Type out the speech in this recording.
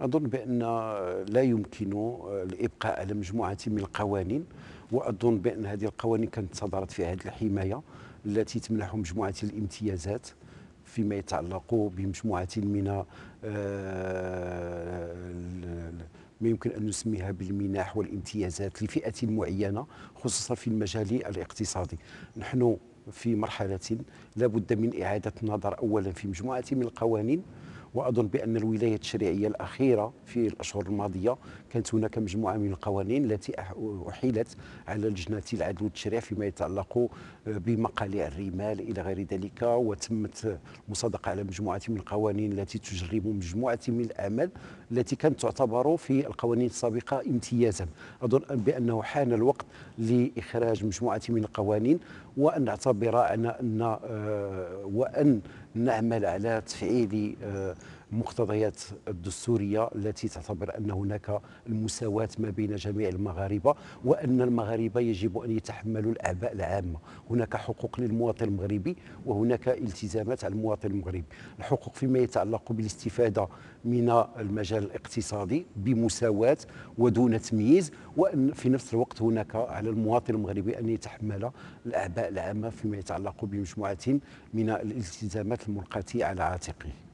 أظن بأن لا يمكن الإبقاء آه، على مجموعة من القوانين وأظن بأن هذه القوانين كانت صدرت في هذه الحماية التي تمنح مجموعة الامتيازات فيما يتعلق بمجموعة من آه، ما يمكن أن نسميها بالمنح والامتيازات لفئة معينة خصوصا في المجال الاقتصادي نحن في مرحلة لا بد من إعادة النظر أولا في مجموعة من القوانين واظن بان الولايه التشريعيه الاخيره في الاشهر الماضيه كانت هناك مجموعه من القوانين التي احيلت على لجنه العدل والتشريع فيما يتعلق بمقالع الرمال الى غير ذلك وتمت المصادقه على مجموعه من القوانين التي تجرم مجموعه من الاعمال التي كانت تعتبر في القوانين السابقه امتيازا اظن بانه حان الوقت لاخراج مجموعه من القوانين وان نعتبر ان آه، وان نعمل على تفعيل المقتضيات الدستوريه التي تعتبر ان هناك المساواه ما بين جميع المغاربه وان المغاربه يجب ان يتحملوا الاعباء العامه، هناك حقوق للمواطن المغربي وهناك التزامات على المواطن المغربي، الحقوق فيما يتعلق بالاستفاده من المجال الاقتصادي بمساواه ودون تمييز وان في نفس الوقت هناك على المواطن المغربي ان يتحمل الاعباء العامه فيما يتعلق بمجموعه من الالتزامات الملقاه على عاتقه